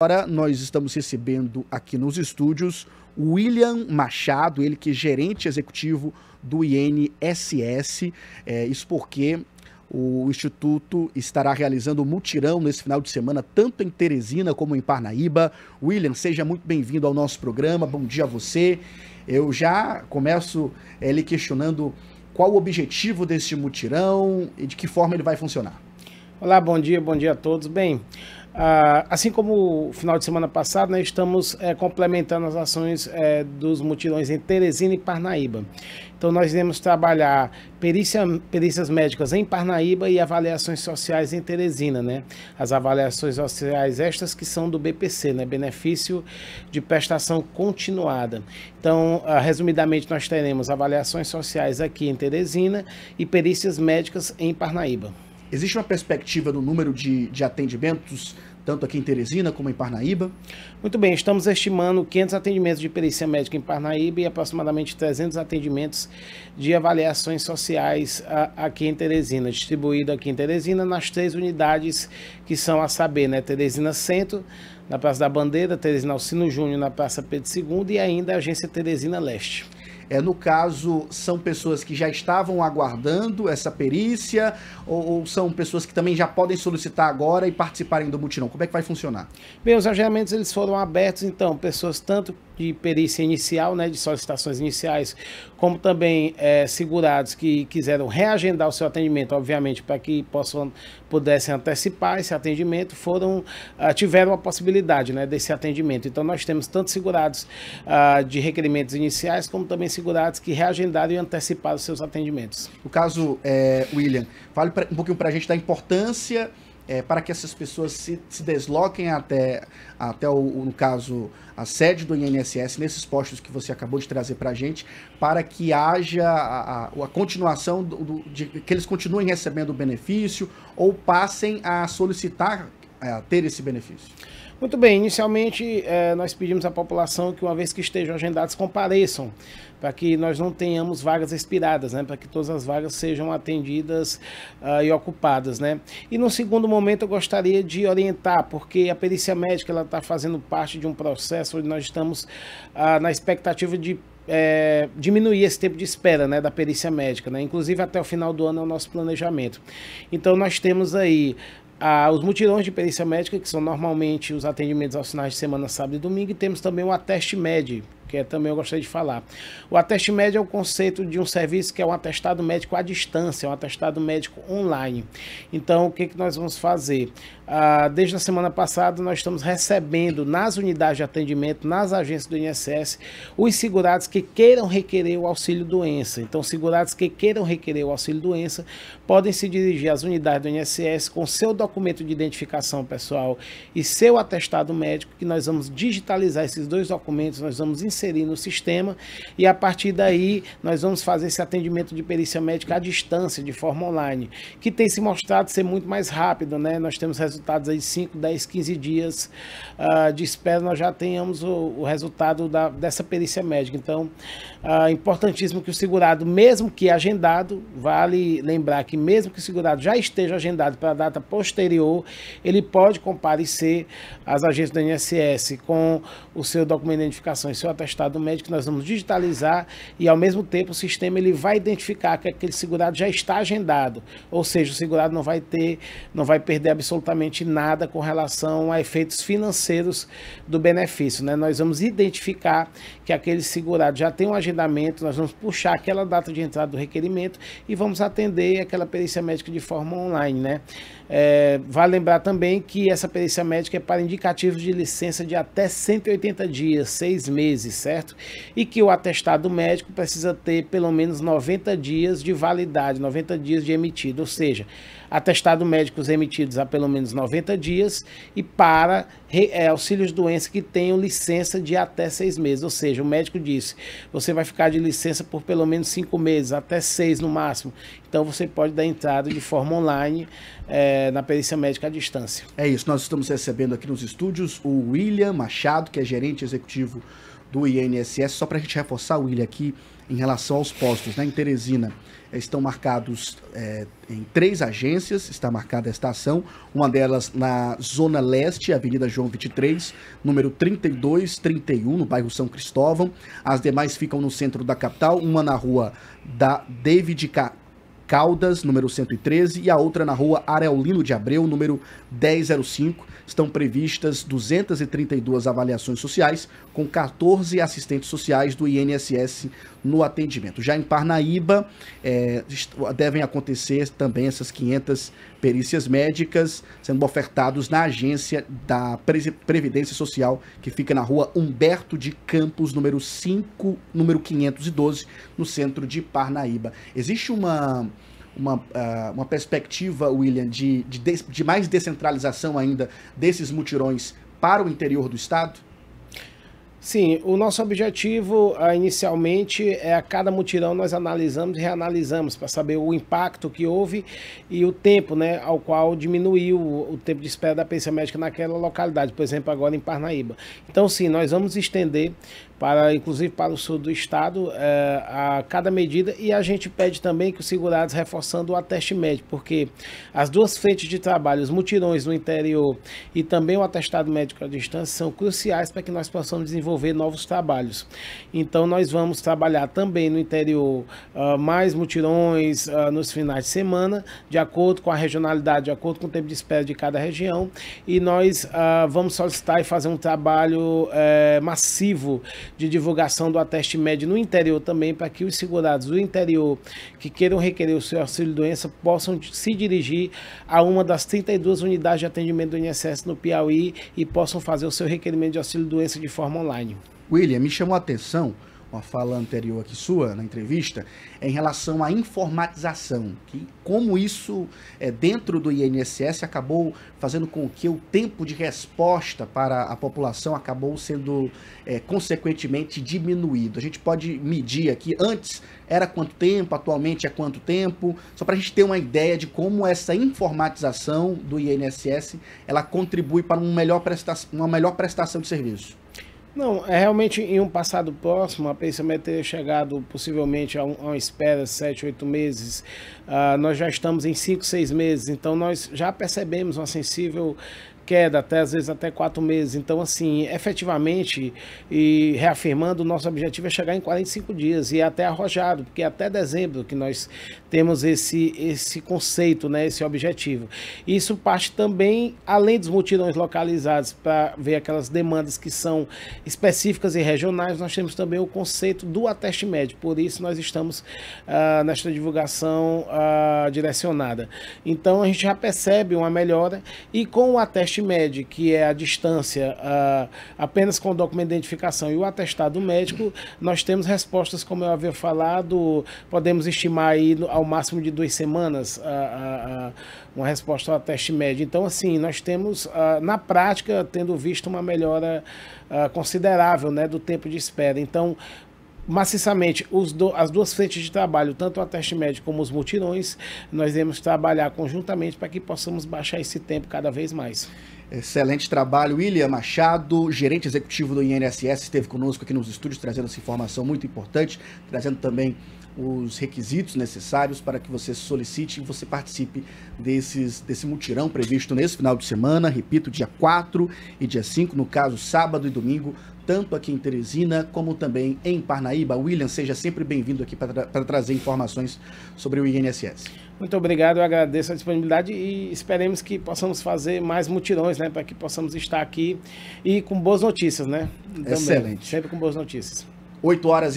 Agora nós estamos recebendo aqui nos estúdios William Machado, ele que é gerente executivo do INSS, é, isso porque o Instituto estará realizando um mutirão nesse final de semana, tanto em Teresina como em Parnaíba. William, seja muito bem-vindo ao nosso programa, bom dia a você. Eu já começo é, lhe questionando qual o objetivo desse mutirão e de que forma ele vai funcionar. Olá, bom dia, bom dia a todos. Bem, ah, assim como o final de semana passado, né, estamos é, complementando as ações é, dos mutilões em Teresina e Parnaíba. Então, nós iremos trabalhar perícia, perícias médicas em Parnaíba e avaliações sociais em Teresina, né? As avaliações sociais estas que são do BPC, né? Benefício de prestação continuada. Então, ah, resumidamente, nós teremos avaliações sociais aqui em Teresina e perícias médicas em Parnaíba. Existe uma perspectiva no número de, de atendimentos, tanto aqui em Teresina como em Parnaíba? Muito bem, estamos estimando 500 atendimentos de perícia médica em Parnaíba e aproximadamente 300 atendimentos de avaliações sociais a, ah, aqui em Teresina, distribuído aqui em Teresina nas três unidades que são a saber, né, Teresina Centro, na Praça da Bandeira, Teresina Alcino Júnior, na Praça Pedro II e ainda a Agência Teresina Leste. É, no caso, são pessoas que já estavam aguardando essa perícia ou, ou, são pessoas que também já podem solicitar agora e participarem do mutirão? Como é que vai funcionar? Bem, os algeamentos eles foram abertos, então, pessoas tanto de perícia inicial, né, de solicitações iniciais, como também é, segurados que quiseram reagendar o seu atendimento, obviamente, para que possam, pudessem antecipar esse atendimento, foram uh, tiveram a possibilidade né, desse atendimento. Então, nós temos tanto segurados uh, de requerimentos iniciais, como também segurados que reagendaram e anteciparam os seus atendimentos. O caso, é, William, fale pra, um pouquinho para a gente da importância é, para que essas pessoas se, se desloquem até, até o, no caso, a sede do INSS, nesses postos que você acabou de trazer para a gente, para que haja a, a, a continuação, do, do, de que eles continuem recebendo o benefício ou passem a solicitar, é, a ter esse benefício? Muito bem, inicialmente eh, nós pedimos à população que, uma vez que estejam agendados, compareçam, para que nós não tenhamos vagas expiradas, né? para que todas as vagas sejam atendidas ah, e ocupadas. Né? E no segundo momento eu gostaria de orientar, porque a perícia médica está fazendo parte de um processo onde nós estamos ah, na expectativa de é, diminuir esse tempo de espera né, da perícia médica, né? inclusive até o final do ano é o nosso planejamento. Então nós temos aí ah, os mutirões de perícia médica, que são normalmente os atendimentos aos finais de semana, sábado e domingo, e temos também o ateste médio, que é também eu gostaria de falar. O ateste médio é o conceito de um serviço que é um atestado médico à distância, é um atestado médico online. Então, o que, que nós vamos fazer? Ah, desde a semana passada, nós estamos recebendo nas unidades de atendimento, nas agências do INSS, os segurados que queiram requerer o auxílio doença. Então, segurados que queiram requerer o auxílio doença podem se dirigir às unidades do INSS com seu documento de identificação pessoal e seu atestado médico, que nós vamos digitalizar esses dois documentos, nós vamos inserir inserir no sistema e a partir daí nós vamos fazer esse atendimento de perícia médica à distância, de forma online, que tem se mostrado ser muito mais rápido, né? Nós temos resultados aí de 5, 10, 15 dias uh, de espera, nós já tenhamos o, o resultado da, dessa perícia médica. Então, uh, importantíssimo que o segurado, mesmo que agendado, vale lembrar que mesmo que o segurado já esteja agendado para a data posterior, ele pode comparecer às agências do INSS com o seu documento de identificação e seu atestado atestado médico, nós vamos digitalizar e, ao mesmo tempo, o sistema ele vai identificar que aquele segurado já está agendado. Ou seja, o segurado não vai ter, não vai perder absolutamente nada com relação a efeitos financeiros do benefício. Né? Nós vamos identificar que aquele segurado já tem um agendamento, nós vamos puxar aquela data de entrada do requerimento e vamos atender aquela perícia médica de forma online. Né? É, vale lembrar também que essa perícia médica é para indicativos de licença de até 180 dias, seis meses certo? E que o atestado médico precisa ter pelo menos 90 dias de validade, 90 dias de emitido, ou seja, atestado médicos emitidos há pelo menos 90 dias e para é, auxílios doença que tenham licença de até seis meses, ou seja, o médico disse, você vai ficar de licença por pelo menos cinco meses, até seis no máximo, então você pode dar entrada de forma online é, na perícia médica à distância. É isso, nós estamos recebendo aqui nos estúdios o William Machado, que é gerente executivo do INSS, só para a gente reforçar, William, aqui em relação aos postos. Né? Em Teresina eh, estão marcados é, em três agências, está marcada esta ação, uma delas na Zona Leste, Avenida João 23, número 3231, no bairro São Cristóvão. As demais ficam no centro da capital, uma na rua da David Caldas, número 113, e a outra na rua Areolino de Abreu, número 1005. Estão previstas 232 avaliações sociais, com 14 assistentes sociais do INSS no atendimento. Já em Parnaíba, é, devem acontecer também essas 500 perícias médicas sendo ofertados na agência da Previdência Social, que fica na rua Humberto de Campos, número 5, número 512, no centro de Parnaíba. Existe uma uma, ah, uma perspectiva, William, de, de, de mais descentralização ainda desses mutirões para o interior do estado? Sim, o nosso objetivo ah, inicialmente é a cada mutirão nós analisamos e reanalisamos para saber o impacto que houve e o tempo né, ao qual diminuiu o tempo de espera da pensão médica naquela localidade, por exemplo, agora em Parnaíba. Então, sim, nós vamos estender para, inclusive para o sul do estado, é, a cada medida. E a gente pede também que os segurados reforçando o ateste médico, porque as duas frentes de trabalho, os mutirões no interior e também o atestado médico à distância, são cruciais para que nós possamos desenvolver desenvolver novos trabalhos. Então, nós vamos trabalhar também no interior uh, mais mutirões uh, nos finais de semana, de acordo com a regionalidade, de acordo com o tempo de espera de cada região. E nós uh, vamos solicitar e fazer um trabalho eh, massivo de divulgação do ateste médio no interior também, para que os segurados do interior que queiram requerer o seu auxílio-doença possam se dirigir a uma das 32 unidades de atendimento do INSS no Piauí e possam fazer o seu requerimento de auxílio-doença de forma online online. William, me chamou a atenção uma fala anterior aqui sua, na entrevista, em relação à informatização, que como isso é, dentro do INSS acabou fazendo com que o tempo de resposta para a população acabou sendo é, consequentemente diminuído. A gente pode medir aqui, antes era quanto tempo, atualmente é quanto tempo, só para a gente ter uma ideia de como essa informatização do INSS, ela contribui para um melhor uma melhor prestação de serviço. Não, é realmente em um passado próximo, a pensamento teria chegado possivelmente a, um, a uma espera de 7, 8 meses. Uh, nós já estamos em 5, 6 meses, então nós já percebemos uma sensível queda, até às vezes até quatro meses. Então, assim, efetivamente, e reafirmando, o nosso objetivo é chegar em 45 dias e é até arrojado, porque é até dezembro que nós temos esse, esse conceito, né, esse objetivo. Isso parte também, além dos mutirões localizados, para ver aquelas demandas que são específicas e regionais, nós temos também o conceito do ateste médio. Por isso, nós estamos uh, nesta divulgação uh, direcionada. Então, a gente já percebe uma melhora e com o ateste médio, que é a distância ah, apenas com o documento de identificação e o atestado médico, nós temos respostas, como eu havia falado, podemos estimar aí no, ao máximo de duas semanas a, ah, ah, uma resposta ao teste médio. Então, assim, nós temos, na prática, tendo visto uma melhora considerável né, do tempo de espera. Então, maciçamente do, as duas frentes de trabalho, tanto o teste médio como os multirões, nós iremos trabalhar conjuntamente para que possamos baixar esse tempo cada vez mais. Excelente trabalho. William Machado, gerente executivo do INSS, esteve conosco aqui nos estúdios trazendo essa informação muito importante, trazendo também os requisitos necessários para que você solicite e você participe desses, desse mutirão previsto nesse final de semana, repito, dia 4 e dia 5, no caso, sábado e domingo, tanto aqui em Teresina como também em Parnaíba. William, seja sempre bem-vindo aqui para tra trazer informações sobre o INSS. Muito obrigado, eu agradeço a disponibilidade e esperemos que possamos fazer mais mutirões, né, para que possamos estar aqui e com boas notícias, né? Também, Excelente. Sempre com boas notícias. 8 horas e